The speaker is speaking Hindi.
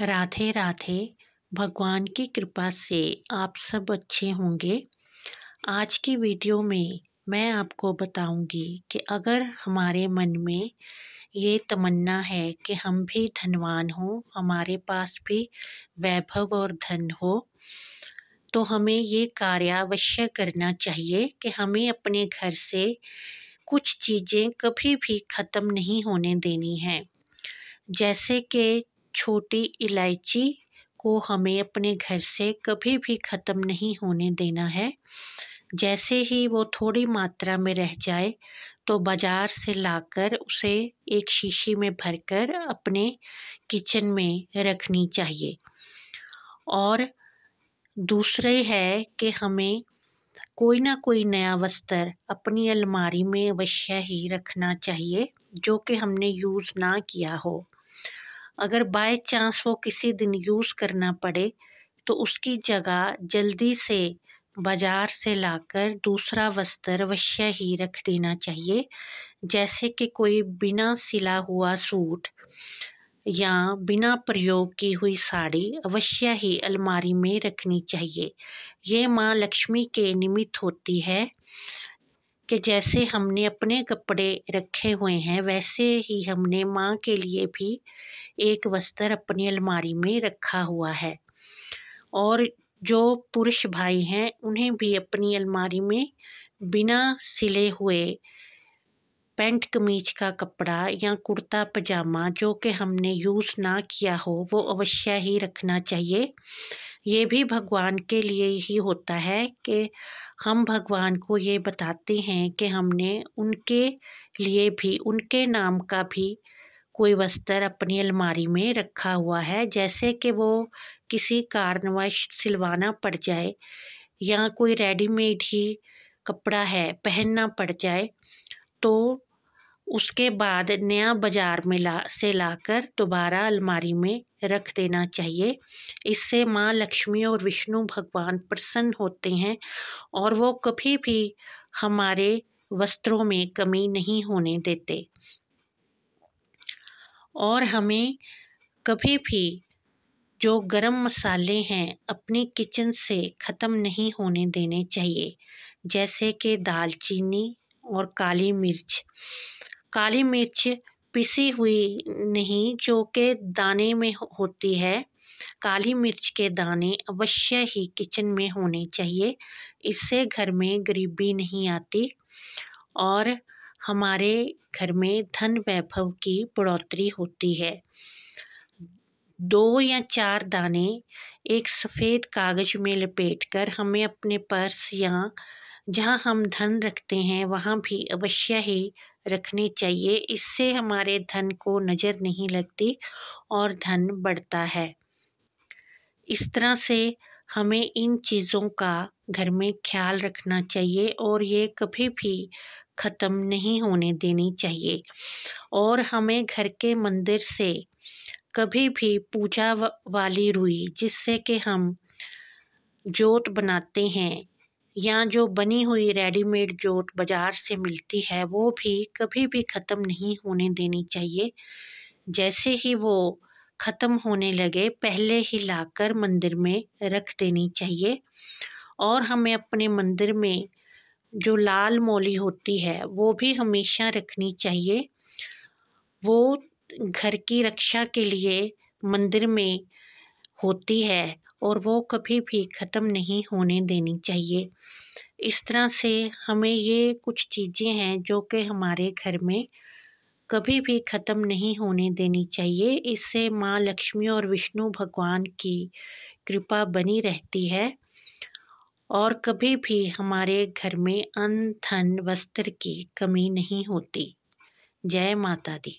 राधे राधे भगवान की कृपा से आप सब अच्छे होंगे आज की वीडियो में मैं आपको बताऊंगी कि अगर हमारे मन में ये तमन्ना है कि हम भी धनवान हों हमारे पास भी वैभव और धन हो तो हमें ये कार्य अवश्य करना चाहिए कि हमें अपने घर से कुछ चीज़ें कभी भी ख़त्म नहीं होने देनी हैं जैसे कि छोटी इलायची को हमें अपने घर से कभी भी ख़त्म नहीं होने देना है जैसे ही वो थोड़ी मात्रा में रह जाए तो बाज़ार से लाकर उसे एक शीशी में भरकर अपने किचन में रखनी चाहिए और दूसरे है कि हमें कोई ना कोई नया वस्त्र अपनी अलमारी में अवश्य ही रखना चाहिए जो कि हमने यूज़ ना किया हो अगर बाय चांस वो किसी दिन यूज़ करना पड़े तो उसकी जगह जल्दी से बाज़ार से लाकर दूसरा वस्त्र अवश्य ही रख देना चाहिए जैसे कि कोई बिना सिला हुआ सूट या बिना प्रयोग की हुई साड़ी अवश्य ही अलमारी में रखनी चाहिए ये माँ लक्ष्मी के निमित्त होती है कि जैसे हमने अपने कपड़े रखे हुए हैं वैसे ही हमने माँ के लिए भी एक वस्त्र अपनी अलमारी में रखा हुआ है और जो पुरुष भाई हैं उन्हें भी अपनी अलमारी में बिना सिले हुए पैंट कमीज का कपड़ा या कुर्ता पजामा जो कि हमने यूज़ ना किया हो वो अवश्य ही रखना चाहिए ये भी भगवान के लिए ही होता है कि हम भगवान को ये बताते हैं कि हमने उनके लिए भी उनके नाम का भी कोई वस्त्र अपनी अलमारी में रखा हुआ है जैसे कि वो किसी कारणवश सिलवाना पड़ जाए या कोई रेडीमेड ही कपड़ा है पहनना पड़ जाए तो उसके बाद नया बाज़ार में ला से लाकर दोबारा अलमारी में रख देना चाहिए इससे माँ लक्ष्मी और विष्णु भगवान प्रसन्न होते हैं और वो कभी भी हमारे वस्त्रों में कमी नहीं होने देते और हमें कभी भी जो गरम मसाले हैं अपनी किचन से ख़त्म नहीं होने देने चाहिए जैसे कि दालचीनी और काली मिर्च काली मिर्च पिसी हुई नहीं जो के दाने में होती है काली मिर्च के दाने अवश्य ही किचन में होने चाहिए इससे घर में गरीबी नहीं आती और हमारे घर में धन वैभव की बढ़ोतरी होती है दो या चार दाने एक सफ़ेद कागज़ में लपेटकर हमें अपने पर्स या जहाँ हम धन रखते हैं वहाँ भी अवश्य ही रखनी चाहिए इससे हमारे धन को नज़र नहीं लगती और धन बढ़ता है इस तरह से हमें इन चीज़ों का घर में ख्याल रखना चाहिए और ये कभी भी ख़त्म नहीं होने देनी चाहिए और हमें घर के मंदिर से कभी भी पूजा वाली रुई जिससे कि हम जोत बनाते हैं या जो बनी हुई रेडीमेड जो बाज़ार से मिलती है वो भी कभी भी ख़त्म नहीं होने देनी चाहिए जैसे ही वो ख़त्म होने लगे पहले ही लाकर मंदिर में रख देनी चाहिए और हमें अपने मंदिर में जो लाल मौली होती है वो भी हमेशा रखनी चाहिए वो घर की रक्षा के लिए मंदिर में होती है और वो कभी भी ख़त्म नहीं होने देनी चाहिए इस तरह से हमें ये कुछ चीज़ें हैं जो कि हमारे घर में कभी भी ख़त्म नहीं होने देनी चाहिए इससे माँ लक्ष्मी और विष्णु भगवान की कृपा बनी रहती है और कभी भी हमारे घर में अन्न धन वस्त्र की कमी नहीं होती जय माता दी